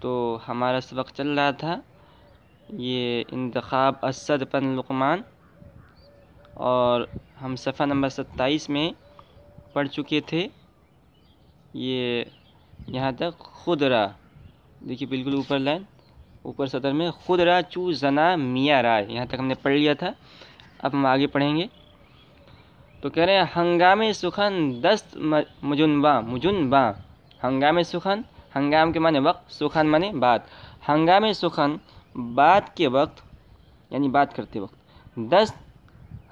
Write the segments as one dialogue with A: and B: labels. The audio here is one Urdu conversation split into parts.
A: تو ہمارا سبق چل رہا تھا یہ انتخاب اسد پن لقمان اور ہم صفحہ نمبر ستائیس میں پڑھ چکے تھے یہ یہاں تک خدرا دیکھیے بالکل اوپر لائن اوپر صدر میں خدرا چو زنا میاں رائے یہاں تک ہم نے پڑھ لیا تھا اب ہم آگے پڑھیں گے تو کہہ رہے ہیں ہنگام سخن دست مجن با ہنگام سخن ہنگام کے معنی وقت سخن معنی بات ہنگام سخن بات کے وقت یعنی بات کرتے وقت دست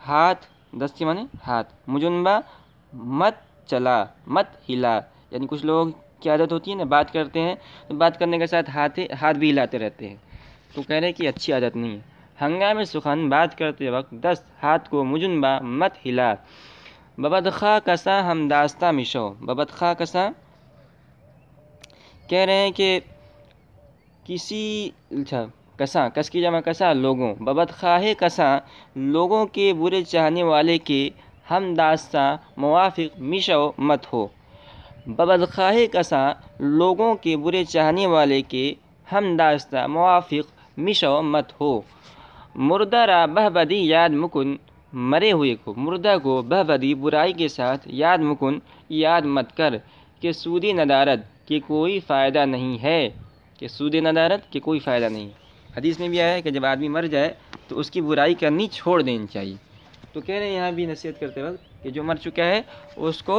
A: ہاتھ دست کے معنی ہاتھ مجنبہ مت چلا مت ہلا یعنی کچھ لوگ کی عادت ہوتی ہے نا بات کرتے ہیں تو بات کرنے کے ساتھ ہاتھ ہاتھ بھی ہلاتے رہتے ہیں تو کہہ رہے کہ اچھی عادت نہیں ہے ہنگام سخن بات کرتے وقت دست ہاتھ کو مجنبہ مت ہلا ببد کسا ہم داستہ مشو ببد کسا کساں کہہ رہے ہیں کہ کسی اچھا کساں کس کی جمع کساں لوگوں ببد خواہ کساں لوگوں کے برے چاہنے والے کے ہم داستہ موافق مشو مت ہو ببد خواہ کساں لوگوں کے برے چاہنے والے کے ہم داستہ موافق مشو مت ہو مردہ را بہ بدی یاد مکن مرے ہوئے کو مردہ کو بہبدی برائی کے ساتھ یاد مکن یاد مت کر کہ سودی ندارت کہ کوئی فائدہ نہیں ہے کہ سود ندارت کہ کوئی فائدہ نہیں حدیث میں بھی آیا ہے کہ جب آدمی مر جائے تو اس کی برائی کرنی چھوڑ دینی چاہیے تو کہہ رہے ہیں یہاں بھی نصیحت کرتے وقت کہ جو مر چکا ہے اس کو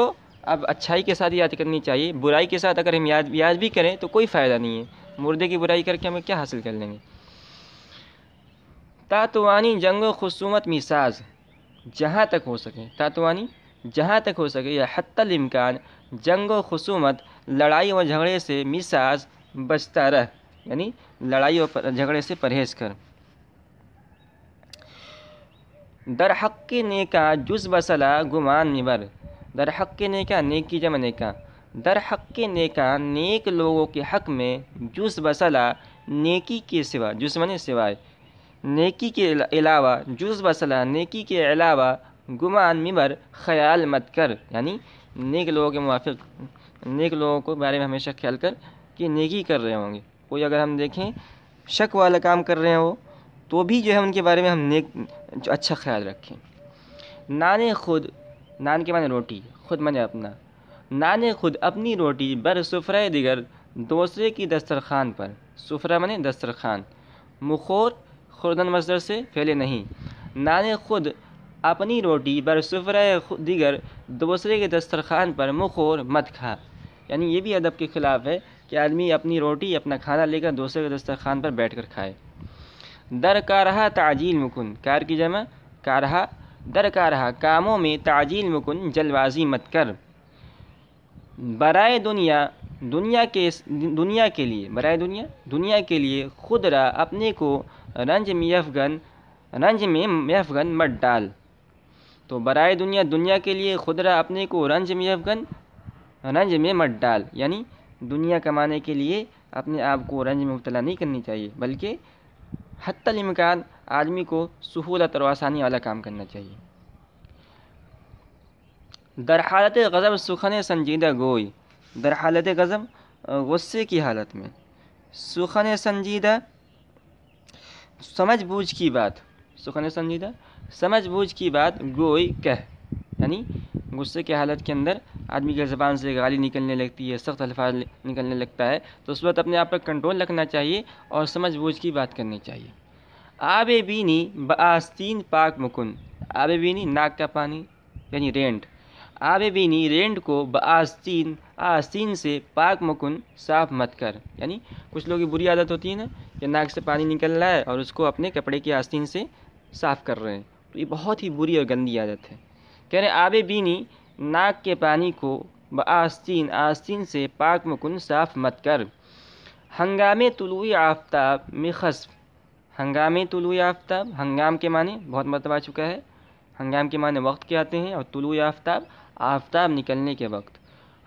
A: اب اچھائی کے ساتھ یاد کرنی چاہیے برائی کے ساتھ اگر ہم یاد یاد بھی کریں تو کوئی فائدہ نہیں ہے مردے کی برائی کر کے ہمیں کیا حاصل کر لیں گے تاتوانی جنگ و خصومت میساز جہاں تک ہو سکے تاتوانی جہاں تک ہو سکے یا حتی الامکان جنگ و خصومت لڑائی و جھگڑے سے مساز بچتا رہ یعنی لڑائی و جھگڑے سے پرہیز کر در حق نیکا جز بسلا گمان نبر در حق نیکا نیکی جمع نیکا در حق نیکا نیک لوگوں کے حق میں جز بسلا نیکی کے سوا جسمن سوائے نیکی کے علاوہ جز بسلا نیکی کے علاوہ گمان نمی خیال مت کر یعنی نیک لوگوں کے موافق نیک لوگوں کو بارے میں ہمیشہ خیال کر کہ نیکی کر رہے ہوں گے کوئی اگر ہم دیکھیں شک والا کام کر رہے ہو تو بھی جو ہے ان کے بارے میں ہم نیک جو اچھا خیال رکھیں نان خود نان کے معنی روٹی خود معنی اپنا نان خود اپنی روٹی بر سفرہ دیگر دوسرے کی دسترخوان پر سفرہ معنی دسترخوان مخور خوردن مصدر سے پھیلے نہیں نان خود اپنی روٹی بر سفرہ دیگر دوسرے کے دسترخوان پر مخور مت کھا یعنی یہ بھی ادب کے خلاف ہے کہ آدمی اپنی روٹی اپنا کھانا لے کر دوسرے کے دسترخوان پر بیٹھ کر کھائے کا رہا تعجیل مکن کار کی جمع کا رہا کا رہا کاموں میں تعجیل مکن جل بازی مت کر برائے دنیا دنیا کے دنیا کے لیے برائے دنیا دنیا کے لیے خود را اپنے کو رنج میفگن رنج میں میفگن مت ڈال تو برائے دنیا دنیا کے لیے خود را اپنے کو رنج میں افغن رنج میں مت ڈال یعنی دنیا کمانے کے لیے اپنے آپ کو رنج میں مبتلا نہیں کرنی چاہیے بلکہ حتی الامکان آدمی کو سہولت اور آسانی والا کام کرنا چاہیے در حالت غضب سخن سنجیدہ گوئی در حالت غضب غصے کی حالت میں سخن سنجیدہ سمجھ بوجھ کی بات سخن سنجیدہ سمجھ بوجھ کی بات گوئی کہہ یعنی غصے کے حالت کے اندر آدمی کی زبان سے گالی نکلنے لگتی ہے سخت الفاظ نکلنے لگتا ہے تو اس وقت اپنے آپ پر کنٹرول رکھنا چاہیے اور سمجھ بوجھ کی بات کرنی چاہیے آب بینی بآستین پاک مکن آب بینی ناک کا پانی یعنی رینٹ آب بینی رینٹ کو بآستین آستین سے پاک مکن صاف مت کر یعنی کچھ لوگ کی بری عادت ہوتی ہے نا کہ ناک سے پانی رہا ہے اور اس کو اپنے کپڑے کے آستین سے صاف کر رہے ہیں تو یہ بہت ہی بری اور گندی عادت ہے کہہ رہے آب بینی ناک کے پانی کو بآستین آستین سے پاک مکن صاف مت کر ہنگام طلوع آفتاب میں خصف ہنگام طلوع آفتاب ہنگام کے معنی بہت مرتبہ آ چکا ہے ہنگام کے معنی وقت کے آتے ہیں اور طلوع آفتاب آفتاب نکلنے کے وقت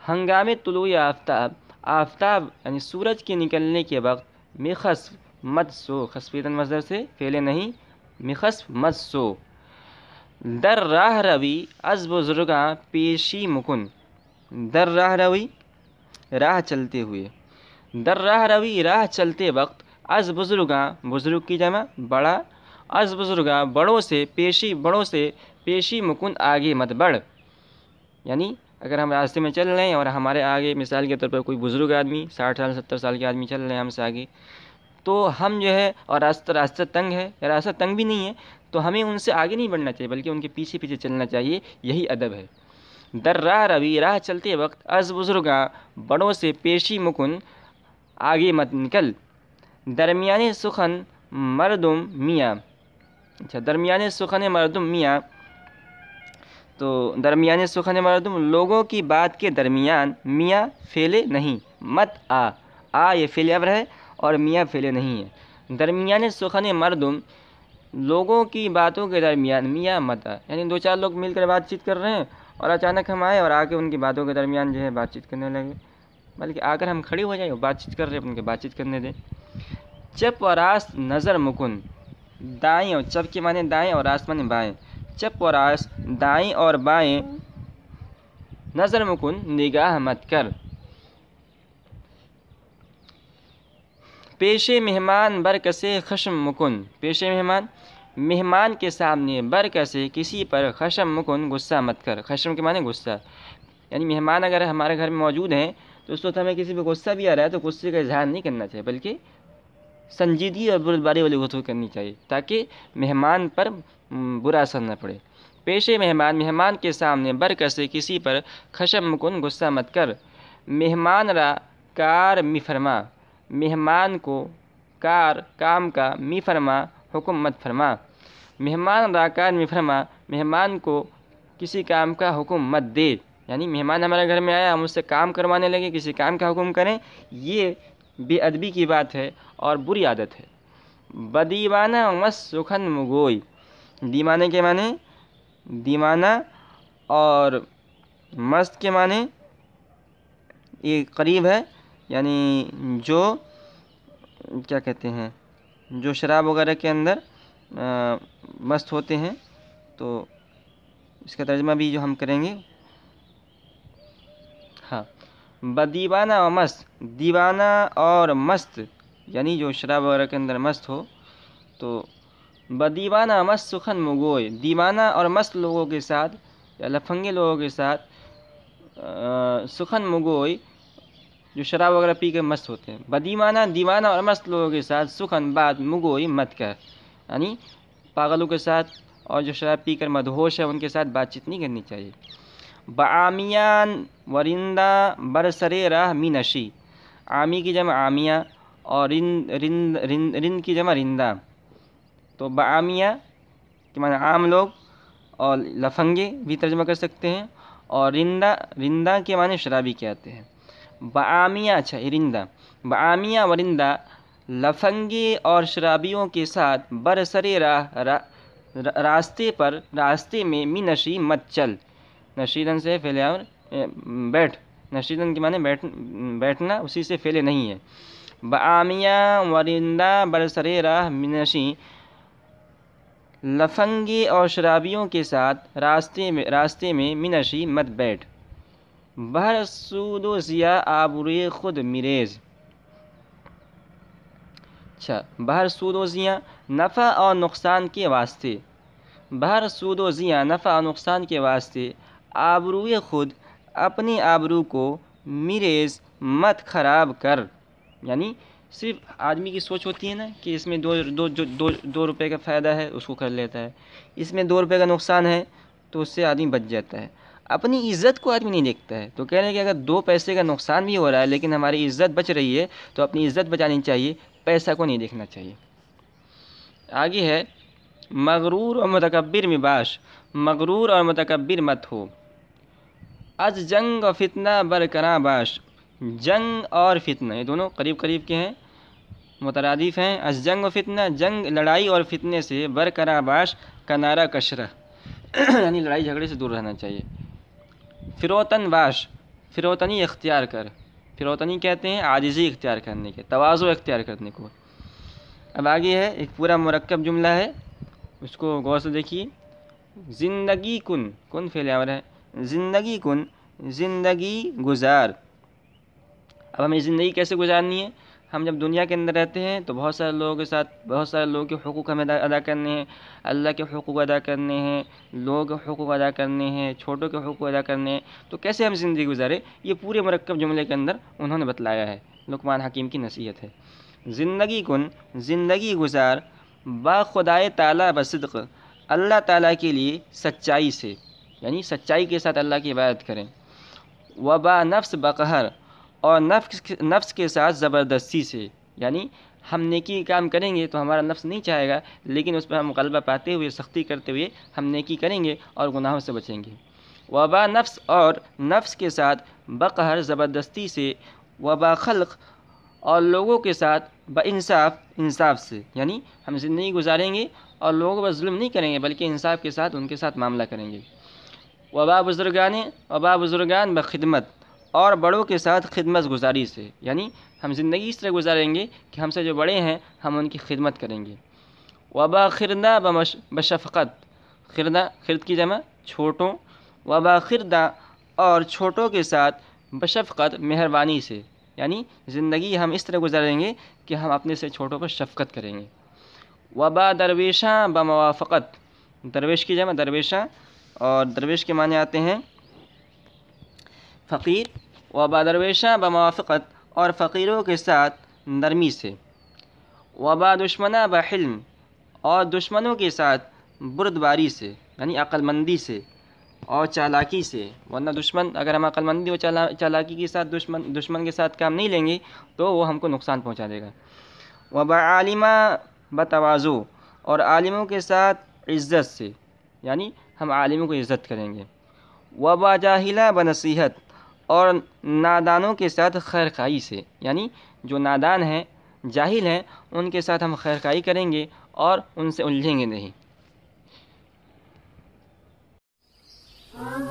A: ہنگام طلوع آفتاب آفتاب یعنی سورج کے نکلنے کے وقت میں خصف مت سو خصفیتاً مظہر سے پھیلے نہیں مخص مسو در راہ روی از بزرگاں پیشی مکن در راہ روی راہ چلتے ہوئے در راہ روی راہ چلتے وقت از بزرگاں بزرگ کی جمع بڑا از بزرگاں بڑوں سے پیشی بڑوں سے پیشی مکن آگے مت بڑھ یعنی اگر ہم راستے میں چل رہے ہیں اور ہمارے آگے مثال کے طور پر کوئی بزرگ آدمی ساٹھ سال ستر سال کے آدمی چل رہے ہیں ہم سے آگے تو ہم جو ہے اور راستہ راستہ تنگ ہے یا راستہ تنگ بھی نہیں ہے تو ہمیں ان سے آگے نہیں بڑھنا چاہیے بلکہ ان کے پیچھے پیچھے چلنا چاہیے یہی ادب ہے در راہ روی راہ چلتے وقت از بزرگاں بڑوں سے پیشی مکن آگے مت نکل درمیان سخن مردم میاں اچھا درمیانے سخن مردم میاں تو درمیانے سخن مردم لوگوں کی بات کے درمیان میاں پھیلے نہیں مت آ آ یہ فیل ابھر ہے اور میاں پھیلے نہیں ہیں درمیان سخن مردم لوگوں کی باتوں کے درمیان میاں مت یعنی دو چار لوگ مل کر بات چیت کر رہے ہیں اور اچانک ہم آئے اور آ کے ان کی باتوں کے درمیان جو ہے بات چیت کرنے لگے بلکہ آ کر ہم کھڑی ہو جائیں بات چیت کر رہے ہیں ان کے بات چیت کرنے دیں چپ و راست نظر مکن دائیں اور چپ کے معنی دائیں اور آس معنی بائیں چپ اور راست دائیں اور بائیں نظر مکن نگاہ مت کر پیش مہمان برکسے خشم مکن پیش مہمان مہمان کے سامنے برکسے کسی پر خشم مکن غصہ مت کر خشم کے معنی غصہ یعنی مہمان اگر ہمارے گھر میں موجود ہیں تو اس وقت ہمیں کسی پہ غصہ بھی آ رہا ہے تو غصے کا اظہار نہیں کرنا چاہیے بلکہ سنجیدگی اور بردباری والی گفتگو کرنی چاہیے تاکہ مہمان پر برا اثر نہ پڑے پیش مہمان مہمان کے سامنے برکسے کسی پر خشم مکن غصہ مت کر مہمان را کار می فرما مہمان کو کار کام کا می فرما حکم مت فرما مہمان کار می فرما مہمان کو کسی کام کا حکم مت دے یعنی مہمان ہمارے گھر میں آیا ہم اس سے کام کروانے لگے کسی کام کا حکم کریں یہ بے ادبی کی بات ہے اور بری عادت ہے بدیوانہ مس سخن مگوئی دیوانے کے معنی دیوانہ اور مست کے معنی یہ قریب ہے یعنی جو کیا کہتے ہیں جو شراب وغیرہ کے اندر مست ہوتے ہیں تو اس کا ترجمہ بھی جو ہم کریں گے ہاں بدیوانہ اور مست دیوانہ اور مست یعنی جو شراب وغیرہ کے اندر مست ہو تو بدیوانہ مست سخن مگوئے دیوانہ اور مست لوگوں کے ساتھ یا لفنگے لوگوں کے ساتھ سخن مگوئی جو شراب وغیرہ پی کے مست ہوتے ہیں بدیمانہ دیوانہ اور مست لوگوں کے ساتھ سخن بات مگوئی مت کر یعنی پاگلوں کے ساتھ اور جو شراب پی کر مدہوش ہے ان کے ساتھ بات چیت نہیں کرنی چاہیے بآمیان ورندہ برسر راہ راہ مینشی عامی کی جمع آمیہ اور رند رند رند رند کی جمع رندہ تو بآمیہ کے معنی عام لوگ اور لفنگے بھی ترجمہ کر سکتے ہیں اور رندہ رندہ کے معنی شرابی کے آتے ہیں بہامیہ چھندہ بہامیہ ورندہ لفنگی اور شرابیوں کے ساتھ برسر راہ راستے پر راستے میں می نشی مت چل نشیدن سے پھیلے اور بیٹھ نشیدن کے معنی بیٹھ بیٹھنا اسی سے پھیلے نہیں ہے بہامیہ ورندہ برسر راہ راہ نشی لفنگی اور شرابیوں کے ساتھ راستے میں راستے میں مت بیٹھ بہر سود و ضیا آبروی خود مریض اچھا بہر سود و زیاں نفع اور نقصان کے واسطے بہر سود و زیاں نفع اور نقصان کے واسطے آبروی خود اپنی آبرو کو مریض مت خراب کر یعنی صرف آدمی کی سوچ ہوتی ہے نا کہ اس میں دو دو دو دو روپے کا فائدہ ہے اس کو کر لیتا ہے اس میں دو روپے کا نقصان ہے تو اس سے آدمی بچ جاتا ہے اپنی عزت کو آدمی نہیں دیکھتا ہے تو کہہ رہے ہیں کہ اگر دو پیسے کا نقصان بھی ہو رہا ہے لیکن ہماری عزت بچ رہی ہے تو اپنی عزت بچانی چاہیے پیسہ کو نہیں دیکھنا چاہیے آگے ہے مغرور اور متکبر میں باش مغرور اور متکبر مت ہو از جنگ اور فتنہ باش جنگ اور فتنہ یہ دونوں قریب قریب کے ہیں مترادف ہیں از جنگ و فتنہ جنگ لڑائی اور فتنے سے برقرار باش کنارہ کشرہ یعنی لڑائی جھگڑے سے دور رہنا چاہیے فروتن باش فروتنی اختیار کر فروتنی کہتے ہیں عاجزی اختیار کرنے کے توازو اختیار کرنے کو اب آگے ہے ایک پورا مرکب جملہ ہے اس کو غور سے دیکھیے زندگی کن کن عمر ہے زندگی کن زندگی گزار اب ہمیں زندگی کیسے گزارنی ہے ہم جب دنیا کے اندر رہتے ہیں تو بہت سارے لوگوں کے ساتھ بہت سارے لوگوں کے حقوق ہمیں ادا ادا کرنے ہیں اللہ کے حقوق ادا کرنے ہیں لوگوں کے حقوق ادا کرنے ہیں چھوٹوں کے حقوق ادا کرنے ہیں تو کیسے ہم زندگی گزارے یہ پورے مرکب جملے کے اندر انہوں نے بتلایا ہے لکمان حکیم کی نصیحت ہے زندگی کن زندگی گزار با خدائے تعالیٰ بصدق اللہ تعالیٰ کے لیے سچائی سے یعنی سچائی کے ساتھ اللہ کی عبادت کریں وبا نفس بقہر اور نفس نفس کے ساتھ زبردستی سے یعنی ہم نیکی کام کریں گے تو ہمارا نفس نہیں چاہے گا لیکن اس پر ہم غلبہ پاتے ہوئے سختی کرتے ہوئے ہم نیکی کریں گے اور گناہوں سے بچیں گے وبا نفس اور نفس کے ساتھ بقہر زبردستی سے وبا خلق اور لوگوں کے ساتھ بانصاف انصاف سے یعنی ہم زندگی گزاریں گے اور لوگوں پر ظلم نہیں کریں گے بلکہ انصاف کے ساتھ ان کے ساتھ معاملہ کریں گے وبا بزرگان وبا بزرگان بخدمت اور بڑوں کے ساتھ خدمت گزاری سے یعنی ہم زندگی اس طرح گزاریں گے کہ ہم سے جو بڑے ہیں ہم ان کی خدمت کریں گے وبا خرداں بشفقت خردہ خرد کی جمع چھوٹوں وبا خردہ اور چھوٹوں کے ساتھ بشفقت مہربانی سے یعنی زندگی ہم اس طرح گزاریں گے کہ ہم اپنے سے چھوٹوں پر شفقت کریں گے وبا درویشاں بموافقت درویش کی جمع درویشاں اور درویش کے معنی آتے ہیں فقیر و بادرویشہ بموافقت اور فقیروں کے ساتھ نرمی سے وبا بادشمنہ بحلم اور دشمنوں کے ساتھ بردباری سے یعنی مندی سے اور چالاکی سے ورنہ دشمن اگر ہم مندی و چالا چالاکی کے ساتھ دشمن دشمن کے ساتھ کام نہیں لیں گے تو وہ ہم کو نقصان پہنچا دے گا وبا عالمہ بتوازو اور عالموں کے ساتھ عزت سے یعنی ہم عالموں کو عزت کریں گے وبا جاہلا بنصیحت اور نادانوں کے ساتھ خیر خائی سے یعنی جو نادان ہیں جاہل ہیں ان کے ساتھ ہم خیر خائی کریں گے اور ان سے الجھیں گے نہیں